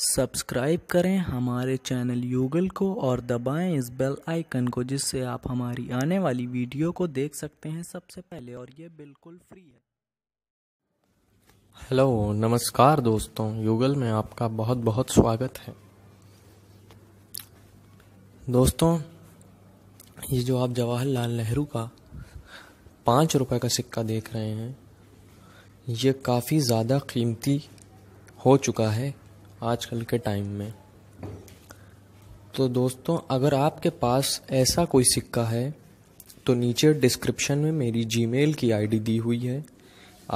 subscribe करें हमारे channel यूगल को और दबाएं इस बेल आइकन को जिससे आप हमारी आने वाली वीडियो को देख सकते हैं सबसे पहले और ये बिल्कुल फ्री है हेलो नमस्कार दोस्तों यूगल में आपका बहुत बहुत स्वागत है दोस्तों ये जो आप जवाहरलाल नेहरू का पाँच रुपये का सिक्का देख रहे हैं ये काफ़ी ज़्यादा कीमती हो चुका है आजकल के टाइम में तो दोस्तों अगर आपके पास ऐसा कोई सिक्का है तो नीचे डिस्क्रिप्शन में मेरी जीमेल की आईडी दी हुई है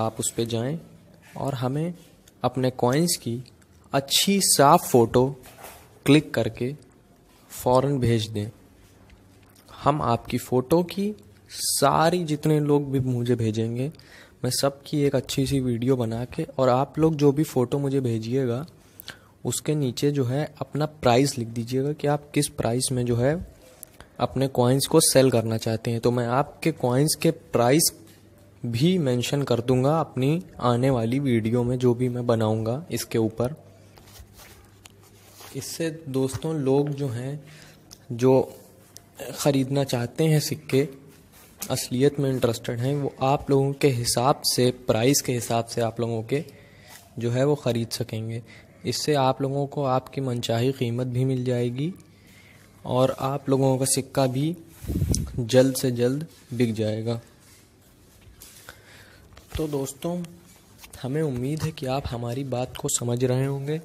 आप उस पर जाएँ और हमें अपने कॉइन्स की अच्छी साफ फ़ोटो क्लिक करके फ़ौर भेज दें हम आपकी फ़ोटो की सारी जितने लोग भी मुझे भेजेंगे मैं सबकी एक अच्छी सी वीडियो बना के और आप लोग जो भी फ़ोटो मुझे भेजिएगा उसके नीचे जो है अपना प्राइस लिख दीजिएगा कि आप किस प्राइस में जो है अपने कॉइन्स को सेल करना चाहते हैं तो मैं आपके कॉइन्स के प्राइस भी मेंशन कर दूंगा अपनी आने वाली वीडियो में जो भी मैं बनाऊंगा इसके ऊपर इससे दोस्तों लोग जो हैं जो ख़रीदना चाहते हैं सिक्के असलियत में इंटरेस्टेड हैं वो आप लोगों के हिसाब से प्राइस के हिसाब से आप लोगों के जो है वो ख़रीद सकेंगे इससे आप लोगों को आपकी मनचाही कीमत भी मिल जाएगी और आप लोगों का सिक्का भी जल्द से जल्द बिक जाएगा तो दोस्तों हमें उम्मीद है कि आप हमारी बात को समझ रहे होंगे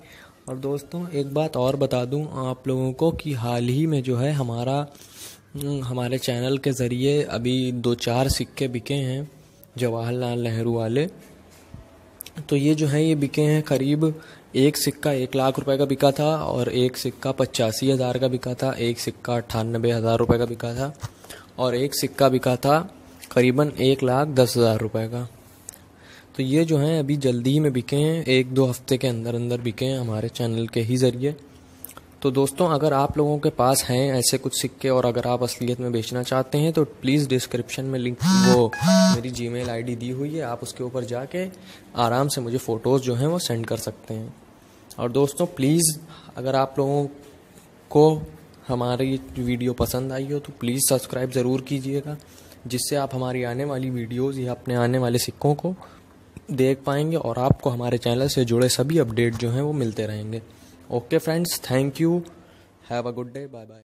और दोस्तों एक बात और बता दूं आप लोगों को कि हाल ही में जो है हमारा हम्म, हमारे चैनल के ज़रिए अभी दो चार सिक्के बिके हैं जवाहरलाल नेहरू वाले तो ये जो है ये बिके हैं करीब एक सिक्का एक लाख रुपए का बिका था और एक सिक्का पचासी हज़ार का बिका था एक सिक्का अट्ठानबे हज़ार रुपये का बिका था और एक सिक्का बिका था करीबन एक लाख दस हज़ार रुपये का तो ये जो हैं अभी जल्दी ही में बिके हैं एक दो हफ्ते के अंदर अंदर बिके हैं हमारे चैनल के ही ज़रिए तो दोस्तों अगर आप लोगों के पास हैं ऐसे कुछ सिक्के और अगर आप असलियत में बेचना चाहते हैं तो प्लीज़ डिस्क्रिप्शन में लिंक वो मेरी जीमेल आईडी दी हुई है आप उसके ऊपर जाके आराम से मुझे फ़ोटोज़ जो हैं वो सेंड कर सकते हैं और दोस्तों प्लीज़ अगर आप लोगों को हमारी वीडियो पसंद आई हो तो प्लीज़ सब्सक्राइब ज़रूर कीजिएगा जिससे आप हमारी आने वाली वीडियोज़ या अपने आने वाले सिक्कों को देख पाएंगे और आपको हमारे चैनल से जुड़े सभी अपडेट जो हैं वो मिलते रहेंगे okay friends thank you have a good day bye bye